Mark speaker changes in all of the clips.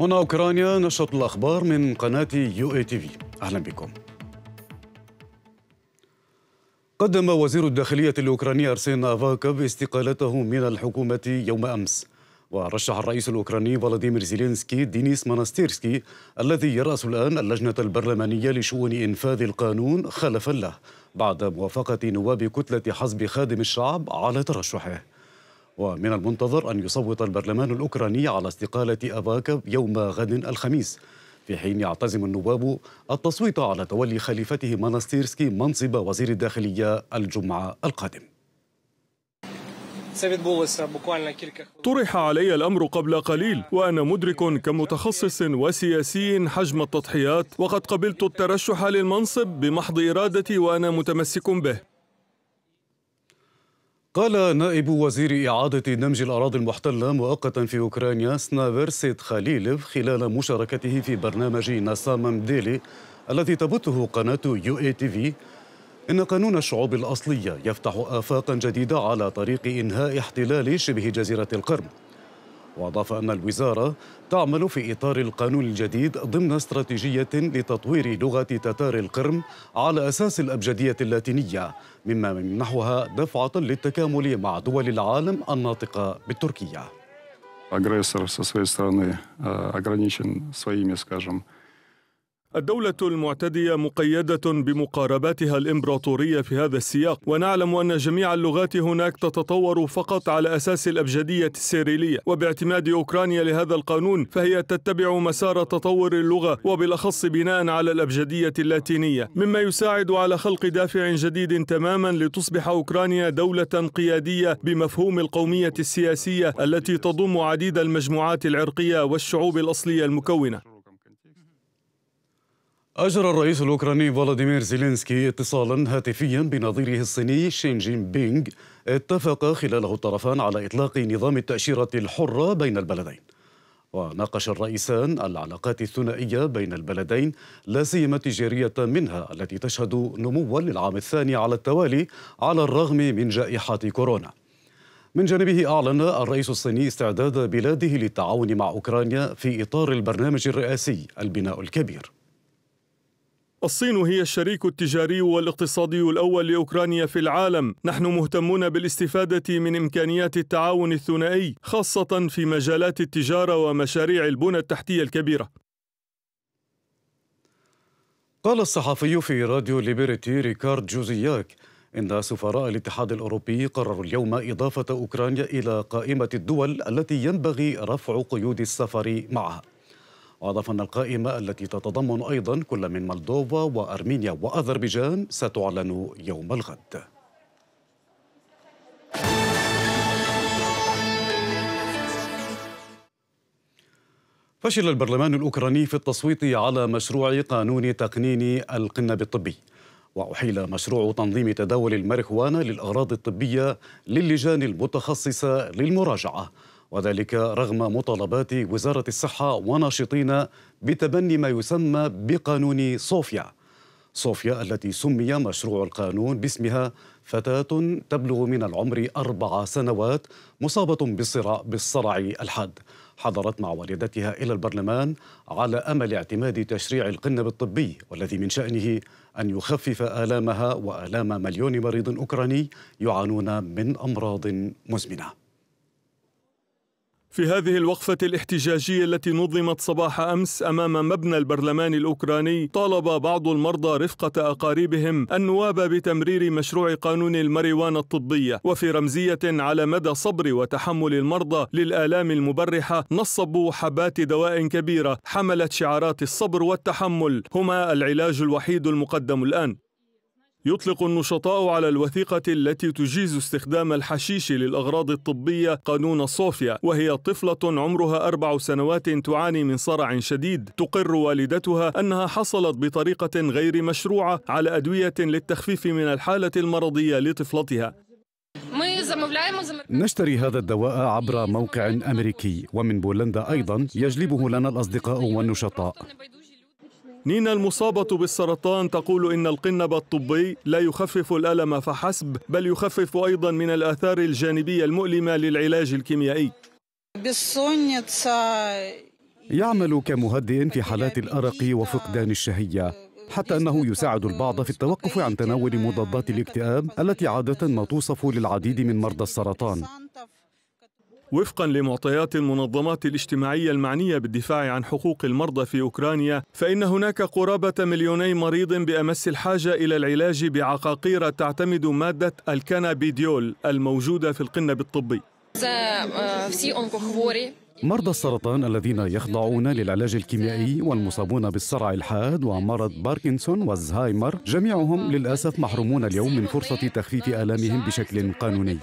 Speaker 1: هنا أوكرانيا نشرة الأخبار من قناة يو اي تي في أهلا بكم قدم وزير الداخلية الأوكراني أرسين أفاكوف استقالته من الحكومة يوم أمس ورشح الرئيس الأوكراني فلاديمير زيلينسكي دينيس ماناستيرسكي الذي يرأس الآن اللجنة البرلمانية لشؤون إنفاذ القانون خلفا له بعد موافقة نواب كتلة حزب خادم الشعب على ترشحه ومن المنتظر أن يصوت البرلمان الأوكراني على استقالة أباكب يوم غد الخميس في حين يعتزم النواب التصويت على تولي خليفته مانستيرسكي منصب وزير الداخلية الجمعة القادم
Speaker 2: طرح علي الأمر قبل قليل وأنا مدرك كمتخصص وسياسي حجم التضحيات وقد قبلت الترشح للمنصب بمحض إرادتي وأنا متمسك به
Speaker 1: قال نائب وزير إعادة دمج الأراضي المحتلة مؤقتا في أوكرانيا سنافرسيت خليلف خلال مشاركته في برنامج نسامم ديلي الذي تبثه قناة يو اي تي في إن قانون الشعوب الأصلية يفتح آفاقا جديدة على طريق إنهاء احتلال شبه جزيرة القرم وأضاف أن الوزارة تعمل في إطار القانون الجديد ضمن استراتيجية لتطوير لغة تتار القرم على أساس الأبجدية اللاتينية مما يمنحها دفعة للتكامل مع دول العالم الناطقة بالتركية.
Speaker 2: со своей стороны э, ограничен своими, скажем, الدولة المعتدية مقيدة بمقارباتها الإمبراطورية في هذا السياق ونعلم أن جميع اللغات هناك تتطور فقط على أساس الأبجدية السيريلية وباعتماد أوكرانيا لهذا القانون فهي تتبع مسار تطور اللغة وبالأخص بناء على الأبجدية اللاتينية مما يساعد على خلق دافع جديد تماما لتصبح أوكرانيا دولة قيادية بمفهوم القومية السياسية التي تضم عديد المجموعات العرقية والشعوب الأصلية المكونة
Speaker 1: أجرى الرئيس الأوكراني فولاديمير زيلينسكي اتصالا هاتفيا بنظيره الصيني شين جين بينغ اتفق خلاله الطرفان على إطلاق نظام التأشيرة الحرة بين البلدين وناقش الرئيسان العلاقات الثنائية بين البلدين لا سيما التجارية منها التي تشهد نموا للعام الثاني على التوالي على الرغم من جائحة كورونا من جانبه أعلن الرئيس الصيني استعداد بلاده للتعاون مع أوكرانيا في إطار البرنامج الرئاسي البناء الكبير
Speaker 2: الصين هي الشريك التجاري والاقتصادي الأول لأوكرانيا في العالم نحن مهتمون بالاستفادة من إمكانيات التعاون الثنائي خاصة في مجالات التجارة ومشاريع البنى التحتية الكبيرة قال
Speaker 1: الصحفي في راديو ليبرتي ريكارد جوزياك إن سفراء الاتحاد الأوروبي قرروا اليوم إضافة أوكرانيا إلى قائمة الدول التي ينبغي رفع قيود السفر معها وأضاف أن القائمة التي تتضمن أيضا كل من مولدوفا وأرمينيا وأذربيجان ستعلن يوم الغد فشل البرلمان الأوكراني في التصويت على مشروع قانون تقنين القنب الطبي وأحيل مشروع تنظيم تداول الماريجوانا للأغراض الطبية للجان المتخصصة للمراجعة وذلك رغم مطالبات وزارة الصحة وناشطين بتبني ما يسمى بقانون صوفيا صوفيا التي سمي مشروع القانون باسمها فتاة تبلغ من العمر أربع سنوات مصابة بالصراع, بالصرع الحاد حضرت مع والدتها إلى البرلمان على أمل اعتماد تشريع القنب الطبي والذي من شأنه أن يخفف آلامها وآلام مليون مريض أوكراني يعانون من أمراض مزمنة
Speaker 2: في هذه الوقفة الاحتجاجية التي نظمت صباح أمس أمام مبنى البرلمان الأوكراني طالب بعض المرضى رفقة أقاربهم النواب بتمرير مشروع قانون الماريوانا الطبية وفي رمزية على مدى صبر وتحمل المرضى للآلام المبرحة نصبوا حبات دواء كبيرة حملت شعارات الصبر والتحمل هما العلاج الوحيد المقدم الآن يطلق النشطاء على الوثيقة التي تجيز استخدام الحشيش للأغراض الطبية قانون صوفيا وهي طفلة عمرها أربع سنوات تعاني من صرع شديد تقر والدتها أنها حصلت بطريقة غير مشروعة على أدوية للتخفيف من الحالة المرضية لطفلتها
Speaker 1: نشتري هذا الدواء عبر موقع أمريكي ومن بولندا أيضا يجلبه لنا الأصدقاء والنشطاء
Speaker 2: نينا المصابة بالسرطان تقول إن القنب الطبي لا يخفف الألم فحسب بل يخفف أيضا من الآثار الجانبية المؤلمة للعلاج الكيميائي
Speaker 1: يعمل كمهدئ في حالات الأرق وفقدان الشهية حتى أنه يساعد البعض في التوقف عن تناول مضادات الاكتئاب التي عادة ما توصف للعديد من مرضى السرطان
Speaker 2: وفقا لمعطيات المنظمات الاجتماعية المعنية بالدفاع عن حقوق المرضى في أوكرانيا فإن هناك قرابة مليوني مريض بأمس الحاجة إلى العلاج بعقاقير تعتمد مادة الكنابيديول الموجودة في القنب الطبي
Speaker 1: مرضى السرطان الذين يخضعون للعلاج الكيميائي والمصابون بالصرع الحاد ومرض باركنسون والزهايمر جميعهم للأسف محرومون اليوم من فرصة تخفيف آلامهم بشكل قانوني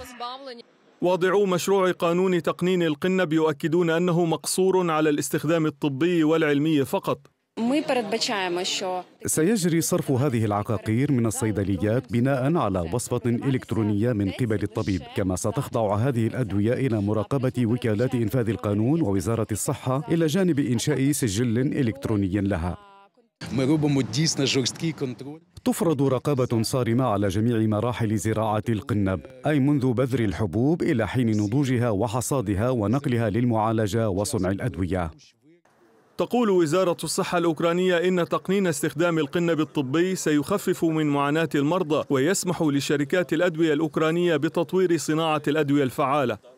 Speaker 2: واضعو مشروع قانون تقنين القنب يؤكدون أنه مقصور على الاستخدام الطبي والعلمي فقط سيجري
Speaker 1: صرف هذه العقاقير من الصيدليات بناء على وصفة إلكترونية من قبل الطبيب كما ستخضع هذه الأدوية إلى مراقبة وكالات إنفاذ القانون ووزارة الصحة إلى جانب إنشاء سجل إلكتروني لها تفرض رقابة صارمة على جميع مراحل زراعة القنب، أي منذ بذر الحبوب إلى حين نضوجها وحصادها ونقلها للمعالجة وصنع الأدوية.
Speaker 2: تقول وزارة الصحة الأوكرانية إن تقنين استخدام القنب الطبي سيخفف من معاناة المرضى ويسمح لشركات الأدوية الأوكرانية بتطوير صناعة الأدوية الفعالة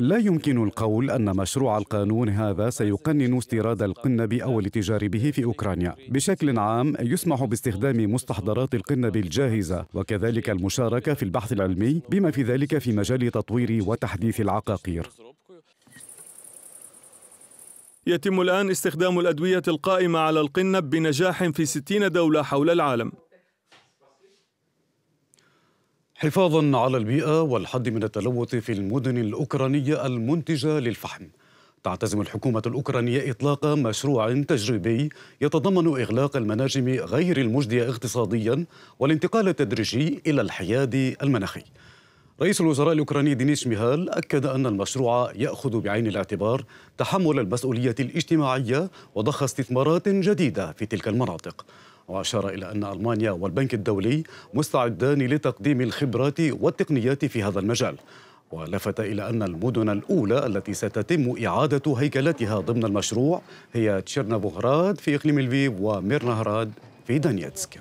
Speaker 1: لا يمكن القول أن مشروع القانون هذا سيقنن استيراد القنب أو الاتجار به في أوكرانيا بشكل عام يسمح باستخدام مستحضرات القنب الجاهزة وكذلك المشاركة في البحث العلمي بما في ذلك في مجال تطوير وتحديث العقاقير
Speaker 2: يتم الآن استخدام الأدوية القائمة على القنب بنجاح في 60 دولة حول العالم
Speaker 1: حفاظا على البيئة والحد من التلوث في المدن الأوكرانية المنتجة للفحم تعتزم الحكومة الأوكرانية إطلاق مشروع تجريبي يتضمن إغلاق المناجم غير المجدية اقتصاديا والانتقال التدريجي إلى الحياد المناخي رئيس الوزراء الأوكراني دينيس ميهال أكد أن المشروع يأخذ بعين الاعتبار تحمل المسؤولية الاجتماعية وضخ استثمارات جديدة في تلك المناطق وأشار إلى أن ألمانيا والبنك الدولي مستعدان لتقديم الخبرات والتقنيات في هذا المجال ولفت إلى أن المدن الأولى التي ستتم إعادة هيكلتها ضمن المشروع هي تشيرنوبوغراد في إقليم الفيف وميرنهراد في دانيتسك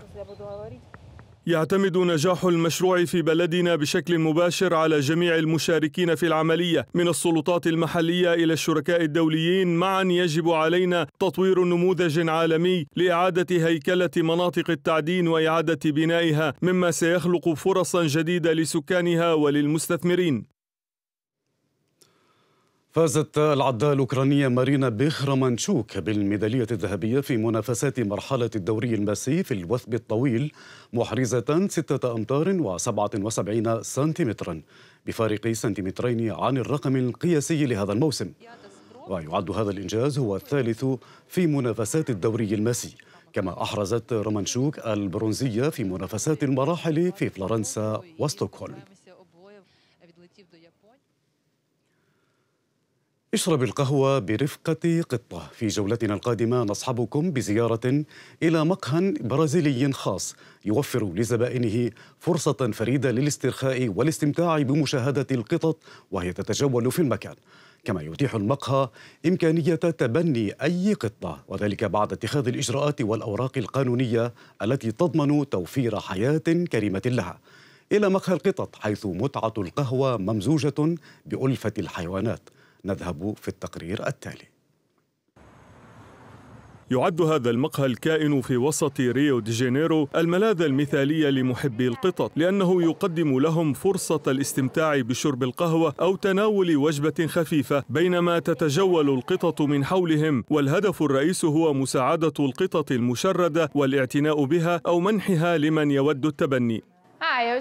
Speaker 2: يعتمد نجاح المشروع في بلدنا بشكل مباشر على جميع المشاركين في العملية من السلطات المحلية إلى الشركاء الدوليين معا يجب علينا تطوير نموذج عالمي لإعادة هيكلة مناطق التعدين وإعادة بنائها مما سيخلق فرصا جديدة لسكانها وللمستثمرين
Speaker 1: فازت العداء الأوكرانية مارينا بيخرمانشوك بالميدالية الذهبية في منافسات مرحلة الدوري الماسي في الوثب الطويل محرزة 6 أمتار و77 سنتيمترا بفارق سنتيمترين عن الرقم القياسي لهذا الموسم ويعد هذا الإنجاز هو الثالث في منافسات الدوري الماسي كما أحرزت رمانشوك البرونزية في منافسات المراحل في فلورنسا وستوكهولم اشرب القهوة برفقة قطة في جولتنا القادمة نصحبكم بزيارة إلى مقهى برازيلي خاص يوفر لزبائنه فرصة فريدة للاسترخاء والاستمتاع بمشاهدة القطط وهي تتجول في المكان كما يتيح المقهى إمكانية تبني أي قطة وذلك بعد اتخاذ الإجراءات والأوراق القانونية التي تضمن توفير حياة كريمة لها إلى مقهى القطط حيث متعة القهوة ممزوجة بألفة الحيوانات نذهب في
Speaker 2: التقرير التالي يعد هذا المقهى الكائن في وسط ريو دي جانيرو الملاذ المثالي لمحبي القطط لأنه يقدم لهم فرصة الاستمتاع بشرب القهوة أو تناول وجبة خفيفة بينما تتجول القطط من حولهم والهدف الرئيس هو مساعدة القطط المشردة والاعتناء بها أو منحها لمن يود التبني ah,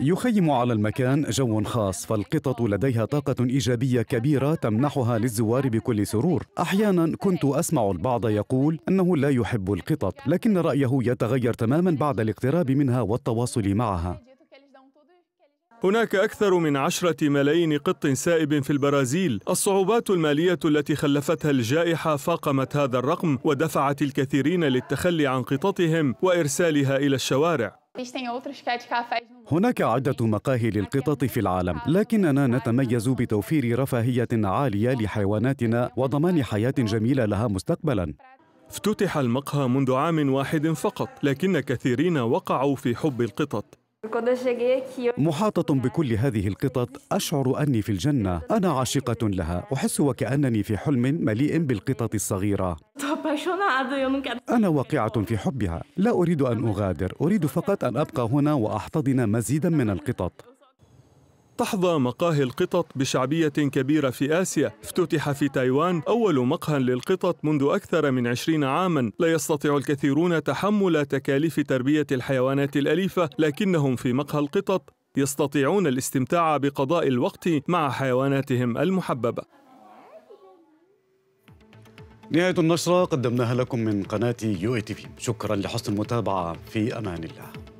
Speaker 1: يخيم على المكان جو خاص فالقطط لديها طاقة إيجابية كبيرة تمنحها للزوار بكل سرور أحيانا كنت أسمع البعض يقول أنه لا يحب القطط لكن رأيه يتغير تماما بعد الاقتراب منها والتواصل معها
Speaker 2: هناك أكثر من عشرة ملايين قط سائب في البرازيل الصعوبات المالية التي خلفتها الجائحة فاقمت هذا الرقم ودفعت الكثيرين للتخلي عن قططهم وإرسالها إلى الشوارع هناك
Speaker 1: عدة مقاهي للقطط في العالم لكننا نتميز بتوفير رفاهية عالية
Speaker 2: لحيواناتنا وضمان حياة جميلة لها مستقبلا افتتح المقهى منذ عام واحد فقط لكن كثيرين وقعوا في حب القطط
Speaker 1: محاطة بكل هذه القطط أشعر أني في الجنة أنا عاشقة لها أحس وكأنني في حلم مليء بالقطط الصغيرة أنا واقعة في حبها لا أريد أن أغادر أريد فقط أن أبقى هنا وأحتضن مزيدا من القطط
Speaker 2: تحظى مقاهي القطط بشعبية كبيرة في آسيا افتتح في تايوان أول مقهى للقطط منذ أكثر من عشرين عاما لا يستطيع الكثيرون تحمل تكاليف تربية الحيوانات الأليفة لكنهم في مقهى القطط يستطيعون الاستمتاع بقضاء الوقت مع حيواناتهم المحببة
Speaker 1: نهاية النشرة قدمناها لكم من قناة يو اي تي في شكرا لحسن المتابعة في أمان الله